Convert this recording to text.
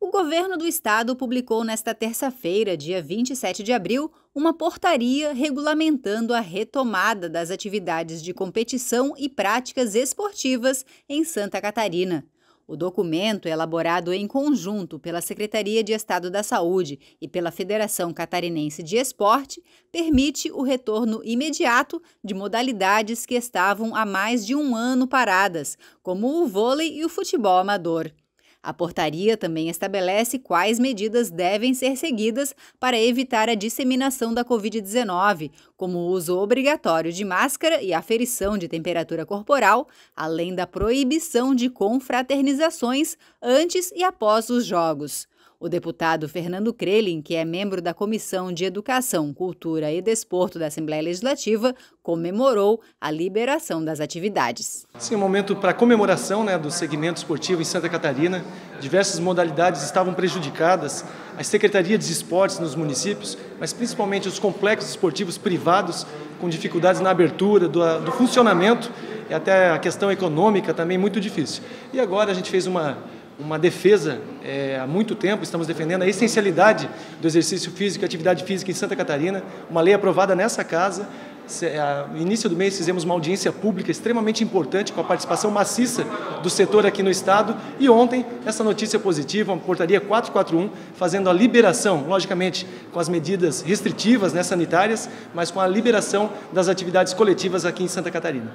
O governo do estado publicou nesta terça-feira, dia 27 de abril, uma portaria regulamentando a retomada das atividades de competição e práticas esportivas em Santa Catarina. O documento, é elaborado em conjunto pela Secretaria de Estado da Saúde e pela Federação Catarinense de Esporte, permite o retorno imediato de modalidades que estavam há mais de um ano paradas, como o vôlei e o futebol amador. A portaria também estabelece quais medidas devem ser seguidas para evitar a disseminação da Covid-19, como o uso obrigatório de máscara e aferição de temperatura corporal, além da proibição de confraternizações antes e após os jogos. O deputado Fernando Crelin, que é membro da Comissão de Educação, Cultura e Desporto da Assembleia Legislativa, comemorou a liberação das atividades. Sim, é um momento para comemoração né, do segmento esportivo em Santa Catarina. Diversas modalidades estavam prejudicadas. As secretarias de esportes nos municípios, mas principalmente os complexos esportivos privados, com dificuldades na abertura, do, do funcionamento e até a questão econômica também muito difícil. E agora a gente fez uma uma defesa é, há muito tempo, estamos defendendo a essencialidade do exercício físico e atividade física em Santa Catarina, uma lei aprovada nessa casa. No início do mês fizemos uma audiência pública extremamente importante com a participação maciça do setor aqui no Estado e ontem essa notícia positiva, uma portaria 441, fazendo a liberação, logicamente com as medidas restritivas né, sanitárias, mas com a liberação das atividades coletivas aqui em Santa Catarina.